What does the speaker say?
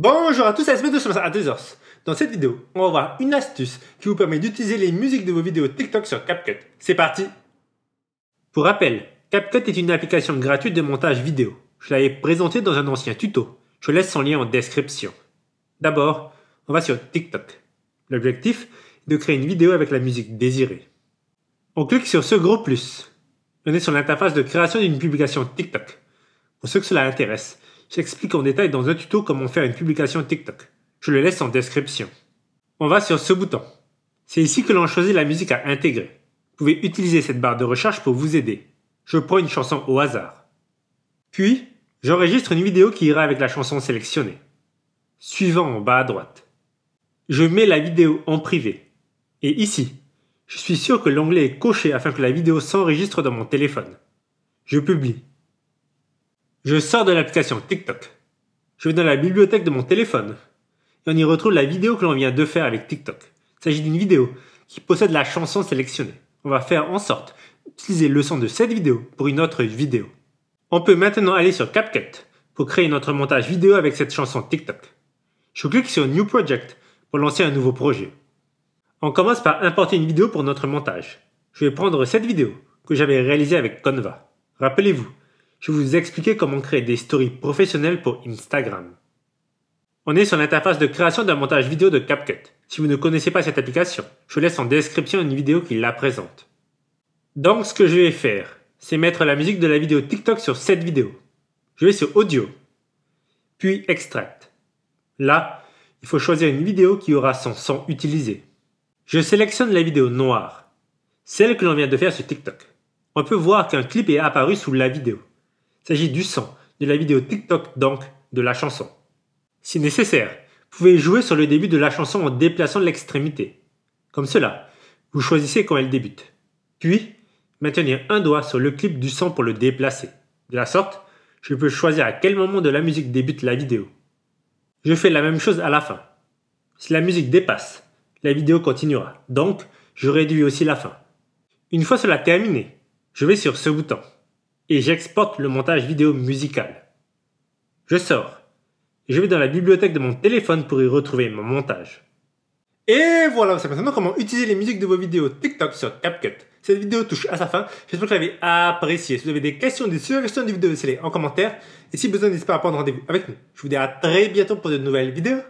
Bonjour à tous, à heures Dans cette vidéo, on va voir une astuce qui vous permet d'utiliser les musiques de vos vidéos TikTok sur CapCut. C'est parti Pour rappel, CapCut est une application gratuite de montage vidéo. Je l'avais présentée dans un ancien tuto. Je laisse son lien en description. D'abord, on va sur TikTok. L'objectif est de créer une vidéo avec la musique désirée. On clique sur ce gros plus. On est sur l'interface de création d'une publication TikTok. Pour ceux que cela intéresse, J'explique en détail dans un tuto comment faire une publication TikTok. Je le laisse en description. On va sur ce bouton. C'est ici que l'on choisit la musique à intégrer. Vous pouvez utiliser cette barre de recherche pour vous aider. Je prends une chanson au hasard. Puis, j'enregistre une vidéo qui ira avec la chanson sélectionnée. Suivant en bas à droite. Je mets la vidéo en privé. Et ici, je suis sûr que l'onglet est coché afin que la vidéo s'enregistre dans mon téléphone. Je publie. Je sors de l'application TikTok. Je vais dans la bibliothèque de mon téléphone. Et on y retrouve la vidéo que l'on vient de faire avec TikTok. Il s'agit d'une vidéo qui possède la chanson sélectionnée. On va faire en sorte d'utiliser le son de cette vidéo pour une autre vidéo. On peut maintenant aller sur CapCut pour créer notre montage vidéo avec cette chanson TikTok. Je clique sur New Project pour lancer un nouveau projet. On commence par importer une vidéo pour notre montage. Je vais prendre cette vidéo que j'avais réalisée avec Conva. Rappelez-vous, je vais vous expliquer comment créer des stories professionnelles pour Instagram. On est sur l'interface de création d'un montage vidéo de CapCut. Si vous ne connaissez pas cette application, je laisse en description une vidéo qui la présente. Donc ce que je vais faire, c'est mettre la musique de la vidéo TikTok sur cette vidéo. Je vais sur Audio, puis Extract. Là, il faut choisir une vidéo qui aura son son utilisé. Je sélectionne la vidéo noire, celle que l'on vient de faire sur TikTok. On peut voir qu'un clip est apparu sous la vidéo. Il s'agit du son, de la vidéo TikTok donc, de la chanson. Si nécessaire, vous pouvez jouer sur le début de la chanson en déplaçant l'extrémité. Comme cela, vous choisissez quand elle débute. Puis, maintenir un doigt sur le clip du son pour le déplacer. De la sorte, je peux choisir à quel moment de la musique débute la vidéo. Je fais la même chose à la fin. Si la musique dépasse, la vidéo continuera. Donc, je réduis aussi la fin. Une fois cela terminé, je vais sur ce bouton et j'exporte le montage vidéo musical. Je sors. Je vais dans la bibliothèque de mon téléphone pour y retrouver mon montage. Et voilà, c'est maintenant comment utiliser les musiques de vos vidéos TikTok sur CapCut. Cette vidéo touche à sa fin, j'espère que vous l'avez apprécié. Si vous avez des questions, des suggestions de vidéos, laissez-les en commentaire. Et si besoin, n'hésitez pas à prendre rendez-vous avec nous. Je vous dis à très bientôt pour de nouvelles vidéos.